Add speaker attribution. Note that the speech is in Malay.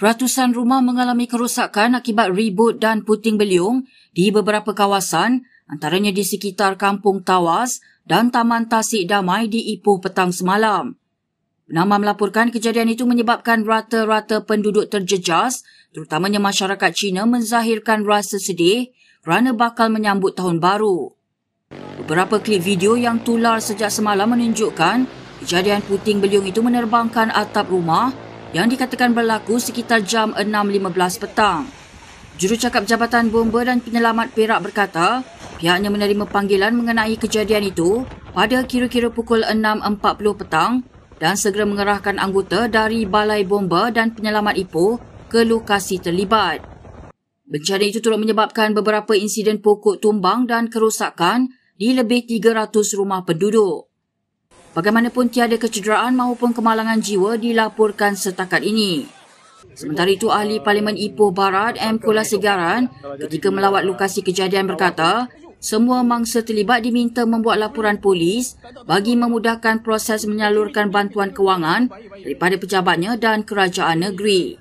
Speaker 1: Ratusan rumah mengalami kerosakan akibat ribut dan puting beliung di beberapa kawasan antaranya di sekitar Kampung Tawas dan Taman Tasik Damai di Ipoh petang semalam. Penama melaporkan kejadian itu menyebabkan rata-rata penduduk terjejas terutamanya masyarakat Cina menzahirkan rasa sedih kerana bakal menyambut tahun baru. Beberapa klip video yang tular sejak semalam menunjukkan kejadian puting beliung itu menerbangkan atap rumah yang dikatakan berlaku sekitar jam 6.15 petang. Jurucakap Jabatan Bomba dan Penyelamat Perak berkata pihaknya menerima panggilan mengenai kejadian itu pada kira-kira pukul 6.40 petang dan segera mengerahkan anggota dari Balai Bomba dan Penyelamat Ipoh ke lokasi terlibat. Bencana itu turut menyebabkan beberapa insiden pokok tumbang dan kerosakan di lebih 300 rumah penduduk. Bagaimanapun tiada kecederaan maupun kemalangan jiwa dilaporkan setakat ini. Sementara itu ahli Parlimen Ipoh Barat M. Kola Segaran, ketika melawat lokasi kejadian berkata semua mangsa terlibat diminta membuat laporan polis bagi memudahkan proses menyalurkan bantuan kewangan daripada pejabatnya dan kerajaan negeri.